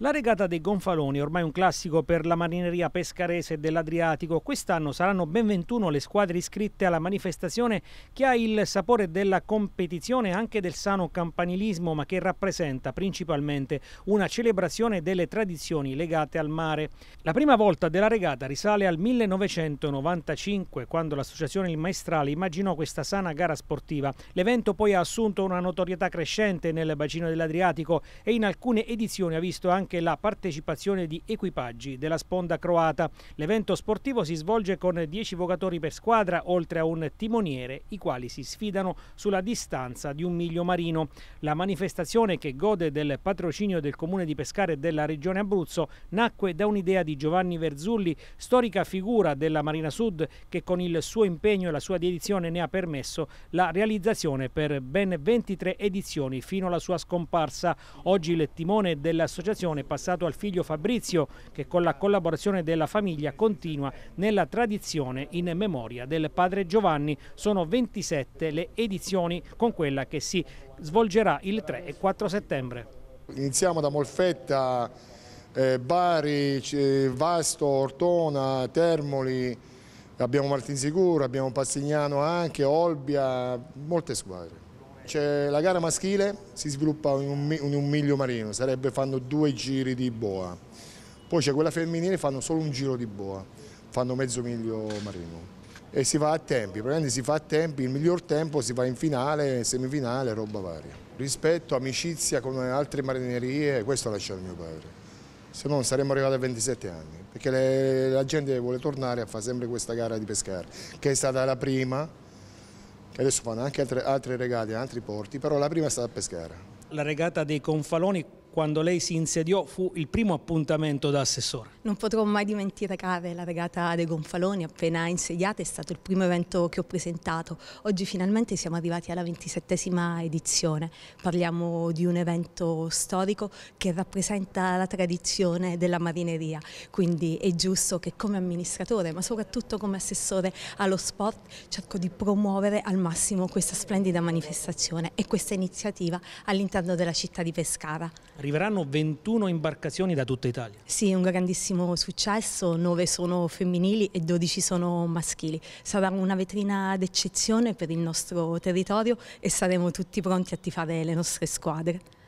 La regata dei gonfaloni, ormai un classico per la marineria pescarese dell'Adriatico, quest'anno saranno ben 21 le squadre iscritte alla manifestazione che ha il sapore della competizione e anche del sano campanilismo, ma che rappresenta principalmente una celebrazione delle tradizioni legate al mare. La prima volta della regata risale al 1995, quando l'associazione Il Maestrale immaginò questa sana gara sportiva. L'evento poi ha assunto una notorietà crescente nel bacino dell'Adriatico e in alcune edizioni ha visto anche anche la partecipazione di equipaggi della sponda croata. L'evento sportivo si svolge con 10 vocatori per squadra, oltre a un timoniere, i quali si sfidano sulla distanza di un miglio marino. La manifestazione che gode del patrocinio del comune di Pescare e della regione Abruzzo nacque da un'idea di Giovanni Verzulli, storica figura della Marina Sud, che con il suo impegno e la sua dedizione ne ha permesso la realizzazione per ben 23 edizioni fino alla sua scomparsa. Oggi il timone dell'associazione è passato al figlio Fabrizio che con la collaborazione della famiglia continua nella tradizione in memoria del padre Giovanni. Sono 27 le edizioni con quella che si svolgerà il 3 e 4 settembre. Iniziamo da Molfetta, eh, Bari, Vasto, Ortona, Termoli, abbiamo Martinsicuro, abbiamo Passignano anche, Olbia, molte squadre. C'è la gara maschile, si sviluppa in un, in un miglio marino, sarebbe fanno due giri di boa. Poi c'è quella femminile, fanno solo un giro di boa, fanno mezzo miglio marino. E si va a tempi, praticamente si fa a tempi, il miglior tempo si va in finale, semifinale, roba varia. Rispetto, amicizia con altre marinerie, questo ha lasciato mio padre. Se no non saremmo arrivati a 27 anni, perché le, la gente vuole tornare a fare sempre questa gara di pescare, che è stata la prima, e adesso fanno anche altre, altre regate in altri porti, però la prima è stata a Pescara. La regata dei Confaloni quando lei si insediò fu il primo appuntamento da assessore. Non potrò mai dimenticare la regata dei gonfaloni appena insediata, è stato il primo evento che ho presentato. Oggi finalmente siamo arrivati alla ventisettesima edizione, parliamo di un evento storico che rappresenta la tradizione della marineria, quindi è giusto che come amministratore ma soprattutto come assessore allo sport cerco di promuovere al massimo questa splendida manifestazione e questa iniziativa all'interno della città di Pescara arriveranno 21 imbarcazioni da tutta Italia. Sì, un grandissimo successo, 9 sono femminili e 12 sono maschili. Sarà una vetrina d'eccezione per il nostro territorio e saremo tutti pronti a tifare le nostre squadre.